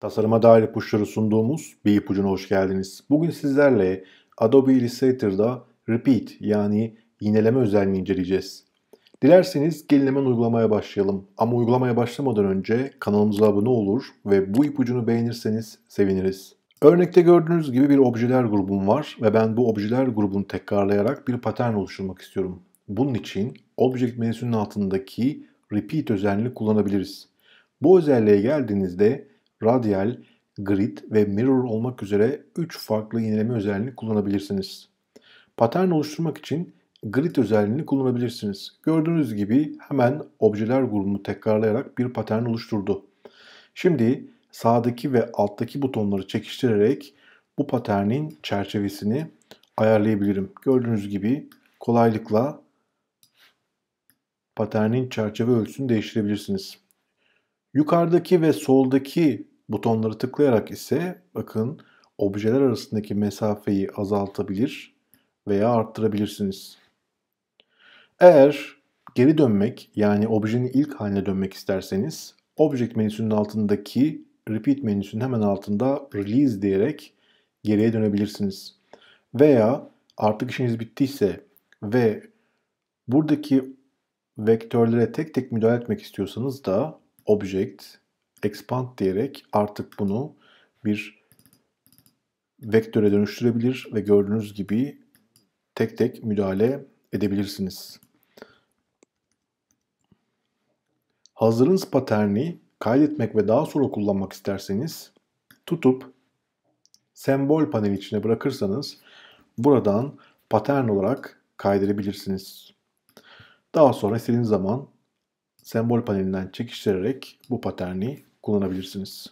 Tasarıma dair ipuçları sunduğumuz bir ipucuna hoş geldiniz. Bugün sizlerle Adobe Illustrator'da Repeat yani yineleme özelliğini inceleyeceğiz. Dilerseniz gelin hemen uygulamaya başlayalım. Ama uygulamaya başlamadan önce kanalımıza abone olur ve bu ipucunu beğenirseniz seviniriz. Örnekte gördüğünüz gibi bir objeler grubum var ve ben bu objeler grubunu tekrarlayarak bir patern oluşturmak istiyorum. Bunun için Object menüsünün altındaki Repeat özelliğini kullanabiliriz. Bu özelliğe geldiğinizde Radial, grid ve mirror olmak üzere 3 farklı yenileme özelliğini kullanabilirsiniz. Patern oluşturmak için grid özelliğini kullanabilirsiniz. Gördüğünüz gibi hemen objeler grubunu tekrarlayarak bir patern oluşturdu. Şimdi sağdaki ve alttaki butonları çekiştirerek bu paternin çerçevesini ayarlayabilirim. Gördüğünüz gibi kolaylıkla paternin çerçeve ölçüsünü değiştirebilirsiniz. Yukarıdaki ve soldaki Butonları tıklayarak ise bakın objeler arasındaki mesafeyi azaltabilir veya arttırabilirsiniz. Eğer geri dönmek yani objenin ilk haline dönmek isterseniz Object menüsünün altındaki Repeat menüsünün hemen altında Release diyerek geriye dönebilirsiniz. Veya artık işiniz bittiyse ve buradaki vektörlere tek tek müdahale etmek istiyorsanız da Object, expand diyerek artık bunu bir vektöre dönüştürebilir ve gördüğünüz gibi tek tek müdahale edebilirsiniz. Hazırınız paterni kaydetmek ve daha sonra kullanmak isterseniz tutup sembol paneli içine bırakırsanız buradan patern olarak kaydedebilirsiniz. Daha sonra istediğiniz zaman sembol panelinden çekiştirerek bu paterni kullanabilirsiniz.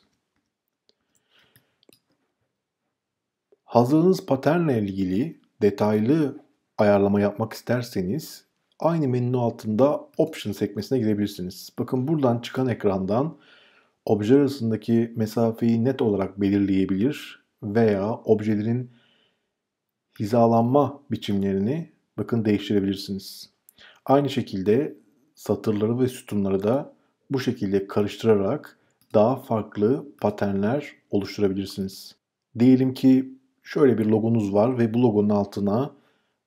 Hazırladığınız paternle ilgili detaylı ayarlama yapmak isterseniz aynı menü altında Option sekmesine girebilirsiniz. Bakın buradan çıkan ekrandan obje arasındaki mesafeyi net olarak belirleyebilir veya objelerin hizalanma biçimlerini bakın değiştirebilirsiniz. Aynı şekilde satırları ve sütunları da bu şekilde karıştırarak daha farklı paternler oluşturabilirsiniz. Diyelim ki şöyle bir logonuz var ve bu logonun altına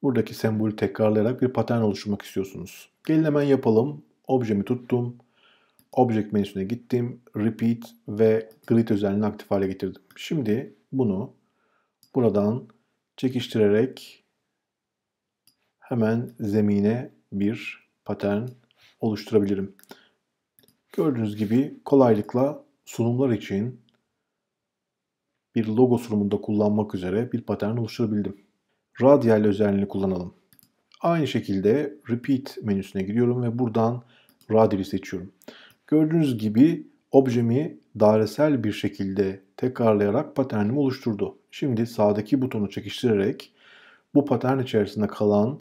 buradaki sembolü tekrarlayarak bir patern oluşturmak istiyorsunuz. Gelin hemen yapalım. Objemi tuttum. Object menüsüne gittim. Repeat ve Grid özelliğini aktif hale getirdim. Şimdi bunu buradan çekiştirerek hemen zemine bir patern oluşturabilirim. Gördüğünüz gibi kolaylıkla sunumlar için bir logo sunumunda kullanmak üzere bir patern oluşturabildim. Radial özelliğini kullanalım. Aynı şekilde Repeat menüsüne giriyorum ve buradan Radial'i seçiyorum. Gördüğünüz gibi objemi dairesel bir şekilde tekrarlayarak paternimi oluşturdu. Şimdi sağdaki butonu çekiştirerek bu patern içerisinde kalan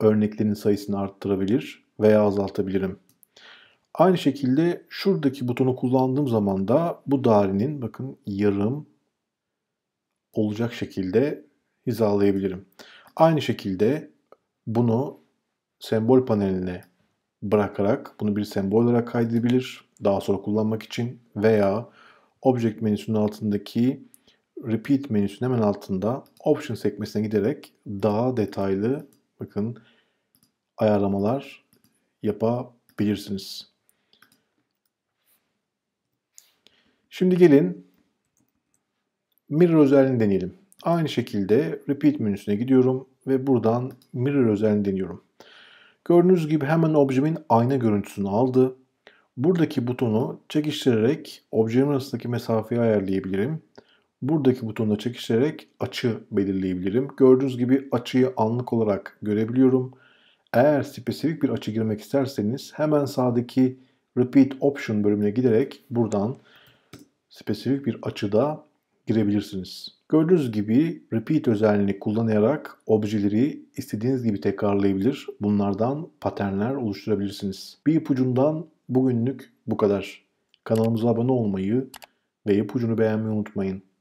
örneklerin sayısını arttırabilir veya azaltabilirim. Aynı şekilde şuradaki butonu kullandığım zaman da bu dairenin bakın yarım olacak şekilde hizalayabilirim. Aynı şekilde bunu sembol paneline bırakarak bunu bir sembol olarak kaydedebilir. Daha sonra kullanmak için veya Object menüsünün altındaki Repeat menüsünün hemen altında Option sekmesine giderek daha detaylı bakın ayarlamalar yapabilirsiniz. Şimdi gelin mirror özelliğini deneyelim. Aynı şekilde repeat menüsüne gidiyorum ve buradan mirror özelliğini deniyorum. Gördüğünüz gibi hemen objemin ayna görüntüsünü aldı. Buradaki butonu çekiştirerek objemin arasındaki mesafeyi ayarlayabilirim. Buradaki butonu da çekiştirerek açı belirleyebilirim. Gördüğünüz gibi açıyı anlık olarak görebiliyorum. Eğer spesifik bir açı girmek isterseniz hemen sağdaki Repeat Option bölümüne giderek buradan spesifik bir açıda girebilirsiniz. Gördüğünüz gibi repeat özelliğini kullanarak objeleri istediğiniz gibi tekrarlayabilir. Bunlardan paternler oluşturabilirsiniz. Bir ipucundan bugünlük bu kadar. Kanalımıza abone olmayı ve ipucunu beğenmeyi unutmayın.